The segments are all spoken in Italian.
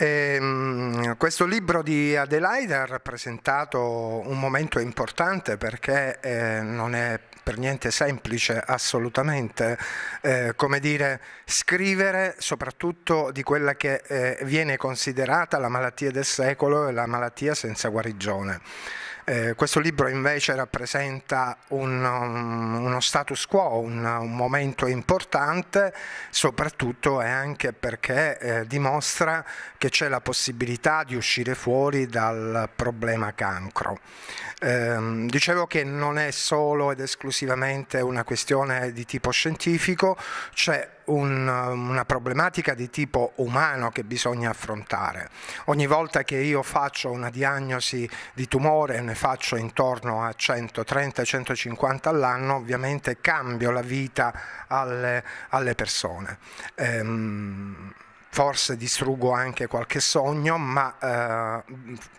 E, ehm, questo libro di Adelaide ha rappresentato un momento importante perché eh, non è per niente semplice assolutamente, eh, come dire, scrivere soprattutto di quella che eh, viene considerata la malattia del secolo e la malattia senza guarigione. Eh, questo libro invece rappresenta un, um, uno status quo, un, un, momento importante, soprattutto e anche perché eh, dimostra che c'è la possibilità di uscire fuori dal problema cancro. Eh, dicevo che non è solo ed esclusivamente una questione di tipo scientifico, c'è un, una problematica di tipo umano che bisogna affrontare. Ogni volta che io faccio una diagnosi di tumore, ne faccio intorno a 130-150 all'anno, ovviamente cambio la vita alle, alle persone. Ehm, forse distruggo anche qualche sogno, ma eh,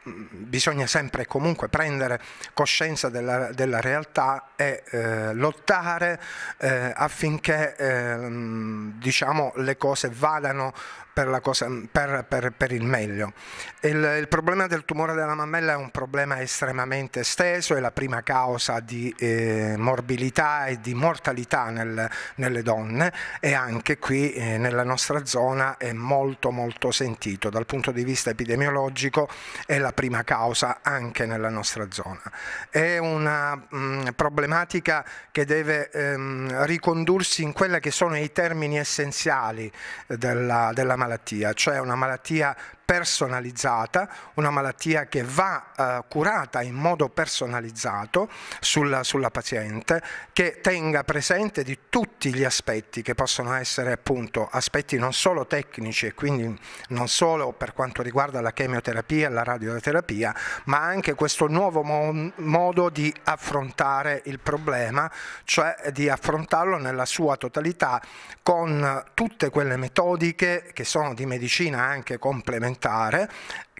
bisogna sempre e comunque prendere coscienza della, della realtà e eh, lottare eh, affinché ehm, diciamo, le cose vadano per, cosa, per, per, per il meglio. Il, il, problema del tumore della mammella è un problema estremamente esteso, è la prima causa di eh, morbilità e di mortalità nel, nelle donne e anche qui eh, nella nostra zona è molto molto sentito dal punto di vista epidemiologico è la prima causa anche nella nostra zona. È una mh, mm, problematica che deve ehm, ricondursi in quelli che sono i termini essenziali eh, della, della malattia, cioè una malattia personalizzata, una malattia che va eh, curata in modo personalizzato sulla, sulla, paziente, che tenga presente di tutti gli aspetti che possono essere appunto aspetti non solo tecnici e quindi non solo per quanto riguarda la chemioterapia e la radioterapia, ma anche questo nuovo mo modo di affrontare il problema, cioè di affrontarlo nella sua totalità con tutte quelle metodiche che sono di medicina anche complementari elementare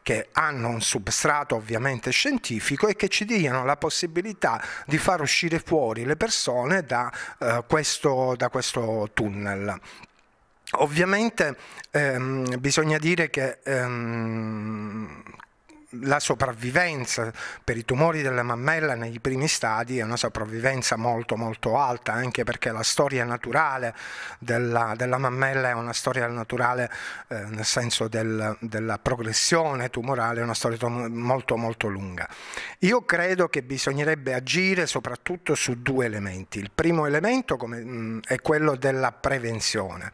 che hanno un substrato ovviamente scientifico e che ci diano la possibilità di far uscire fuori le persone da, eh, questo, da questo tunnel. Ovviamente ehm, bisogna dire che ehm, la sopravvivenza per i tumori della mammella nei primi stadi è una sopravvivenza molto molto alta, anche perché la storia naturale della, della mammella è una storia naturale eh, nel senso del, della progressione tumorale, è una storia molto molto lunga. Io credo che bisognerebbe agire soprattutto su due elementi. Il primo elemento come, mh, è quello della prevenzione,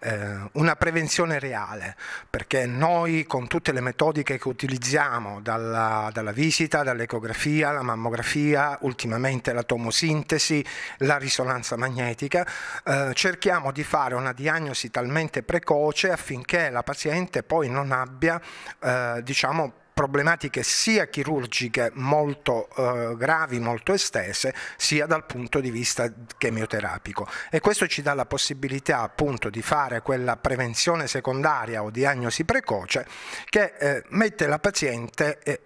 eh, una prevenzione reale, perché noi con tutte le metodiche che utilizziamo partiamo dalla, dalla visita, dall'ecografia, la mammografia, ultimamente la tomosintesi, la risonanza magnetica, eh, cerchiamo di fare una diagnosi talmente precoce affinché la paziente poi non abbia eh, diciamo, problematiche sia chirurgiche molto eh, gravi, molto estese, sia dal punto di vista chemioterapico. E questo ci dà la possibilità appunto di fare quella prevenzione secondaria o diagnosi precoce che eh, mette la paziente eh,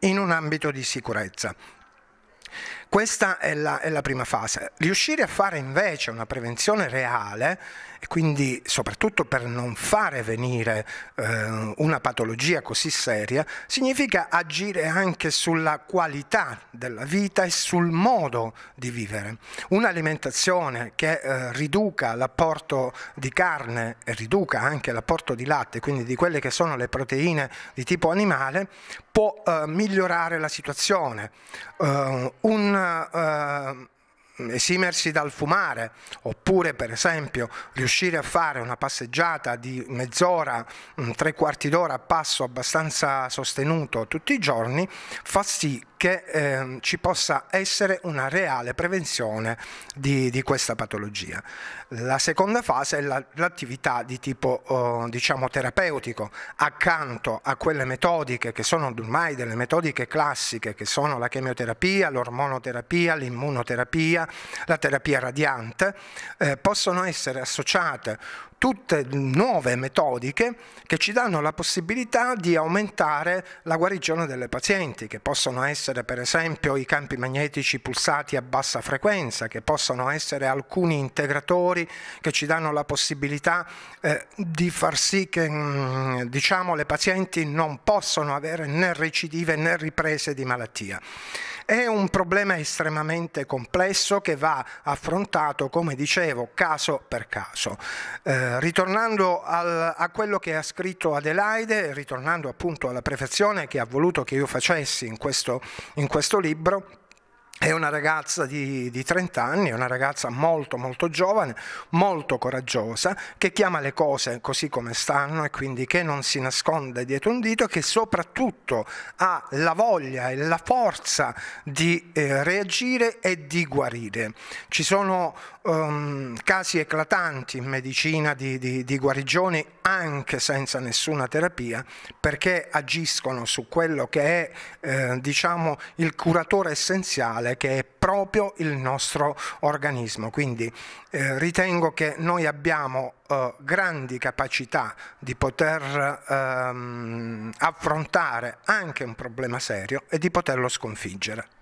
in un ambito di sicurezza. Questa è la, è la, prima fase. Riuscire a fare invece una prevenzione reale, e quindi soprattutto per non fare venire eh, una patologia così seria, significa agire anche sulla qualità della vita e sul modo di vivere. Un'alimentazione che eh, riduca l'apporto di carne e riduca anche l'apporto di latte, quindi di quelle che sono le proteine di tipo animale, può eh, migliorare la situazione. Eh, un una, uh, um, esimersi dal fumare, oppure per esempio riuscire a fare una passeggiata di mezz'ora, mm, tre quarti d'ora a passo abbastanza sostenuto tutti i giorni, fa sì che eh, ci possa essere una reale prevenzione di, di questa patologia. La seconda fase è la, l'attività di tipo eh, diciamo terapeutico, accanto a quelle metodiche che sono ormai delle metodiche classiche, che sono la chemioterapia, l'ormonoterapia, l'immunoterapia, la terapia radiante, eh, possono essere associate tutte nuove metodiche che ci danno la possibilità di aumentare la guarigione delle pazienti, che possono essere per esempio i campi magnetici pulsati a bassa frequenza, che possono essere alcuni integratori che ci danno la possibilità eh, di far sì che mm, diciamo, le pazienti non possano avere né recidive né riprese di malattia. È un problema estremamente complesso che va affrontato, come dicevo, caso per caso. Eh, ritornando al, a quello che ha scritto Adelaide, ritornando appunto alla prefazione che ha voluto che io facessi in questo, in questo libro, è una ragazza di, di, 30 anni, è una ragazza molto molto giovane, molto coraggiosa, che chiama le cose così come stanno e quindi che non si nasconde dietro un dito, che soprattutto ha la voglia e la forza di eh, reagire e di guarire. Ci sono um, casi eclatanti in medicina di, di, di guarigione anche senza nessuna terapia, perché agiscono su quello che è eh, diciamo, il curatore essenziale cellule, che è proprio il nostro organismo. Quindi eh, ritengo che noi abbiamo eh, grandi capacità di poter ehm, affrontare anche un problema serio e di poterlo sconfiggere.